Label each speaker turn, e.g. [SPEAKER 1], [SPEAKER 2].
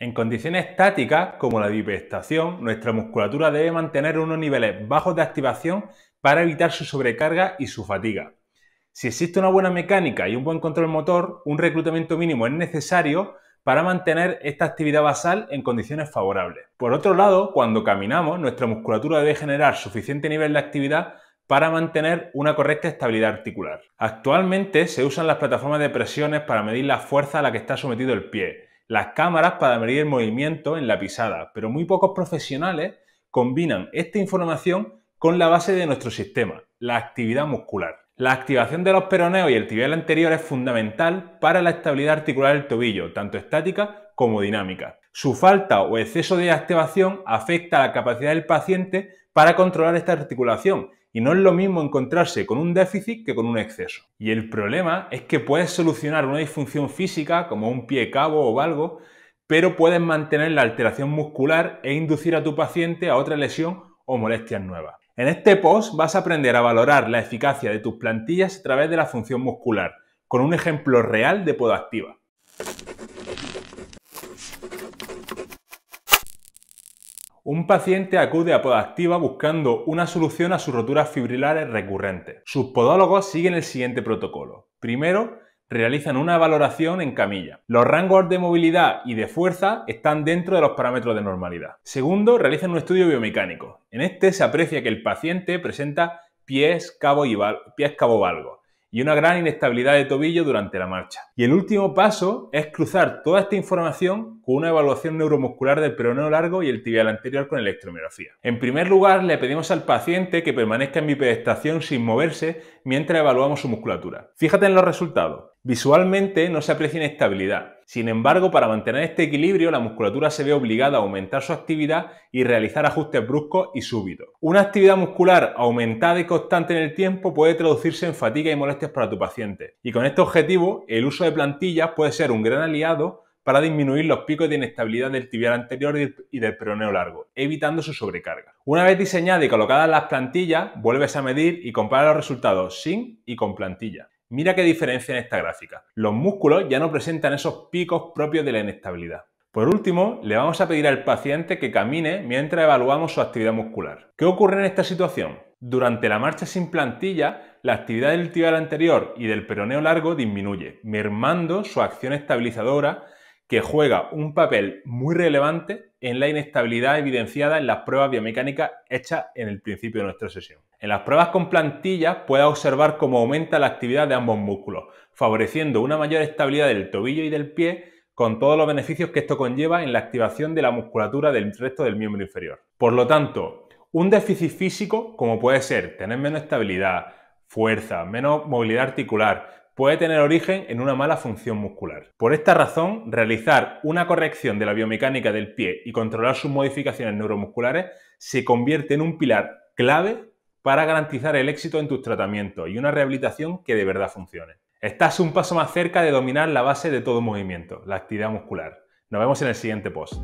[SPEAKER 1] En condiciones estáticas, como la hiperestación, nuestra musculatura debe mantener unos niveles bajos de activación para evitar su sobrecarga y su fatiga. Si existe una buena mecánica y un buen control motor, un reclutamiento mínimo es necesario para mantener esta actividad basal en condiciones favorables. Por otro lado, cuando caminamos, nuestra musculatura debe generar suficiente nivel de actividad para mantener una correcta estabilidad articular. Actualmente se usan las plataformas de presiones para medir la fuerza a la que está sometido el pie, las cámaras para medir el movimiento en la pisada, pero muy pocos profesionales combinan esta información con la base de nuestro sistema, la actividad muscular. La activación de los peroneos y el tibial anterior es fundamental para la estabilidad articular del tobillo, tanto estática como dinámica. Su falta o exceso de activación afecta a la capacidad del paciente para controlar esta articulación. Y no es lo mismo encontrarse con un déficit que con un exceso. Y el problema es que puedes solucionar una disfunción física como un pie cabo o valgo, pero puedes mantener la alteración muscular e inducir a tu paciente a otra lesión o molestias nuevas. En este post vas a aprender a valorar la eficacia de tus plantillas a través de la función muscular, con un ejemplo real de poda activa. Un paciente acude a Podactiva buscando una solución a sus roturas fibrilares recurrentes. Sus podólogos siguen el siguiente protocolo. Primero, realizan una valoración en camilla. Los rangos de movilidad y de fuerza están dentro de los parámetros de normalidad. Segundo, realizan un estudio biomecánico. En este se aprecia que el paciente presenta pies cabo, pies y una gran inestabilidad de tobillo durante la marcha. Y el último paso es cruzar toda esta información con una evaluación neuromuscular del peroneo largo y el tibial anterior con electromiografía. En primer lugar, le pedimos al paciente que permanezca en mi bipedestación sin moverse mientras evaluamos su musculatura. Fíjate en los resultados. Visualmente no se aprecia inestabilidad. Sin embargo, para mantener este equilibrio, la musculatura se ve obligada a aumentar su actividad y realizar ajustes bruscos y súbitos. Una actividad muscular aumentada y constante en el tiempo puede traducirse en fatiga y molestias para tu paciente. Y con este objetivo, el uso de plantillas puede ser un gran aliado para disminuir los picos de inestabilidad del tibial anterior y del peroneo largo, evitando su sobrecarga. Una vez diseñada y colocadas las plantillas, vuelves a medir y comparar los resultados sin y con plantilla. Mira qué diferencia en esta gráfica. Los músculos ya no presentan esos picos propios de la inestabilidad. Por último, le vamos a pedir al paciente que camine mientras evaluamos su actividad muscular. ¿Qué ocurre en esta situación? Durante la marcha sin plantilla, la actividad del tibial anterior y del peroneo largo disminuye, mermando su acción estabilizadora que juega un papel muy relevante en la inestabilidad evidenciada en las pruebas biomecánicas hechas en el principio de nuestra sesión. En las pruebas con plantillas puedes observar cómo aumenta la actividad de ambos músculos, favoreciendo una mayor estabilidad del tobillo y del pie con todos los beneficios que esto conlleva en la activación de la musculatura del resto del miembro inferior. Por lo tanto, un déficit físico como puede ser tener menos estabilidad, fuerza, menos movilidad articular, puede tener origen en una mala función muscular. Por esta razón, realizar una corrección de la biomecánica del pie y controlar sus modificaciones neuromusculares se convierte en un pilar clave para garantizar el éxito en tus tratamientos y una rehabilitación que de verdad funcione. Estás un paso más cerca de dominar la base de todo movimiento, la actividad muscular. Nos vemos en el siguiente post.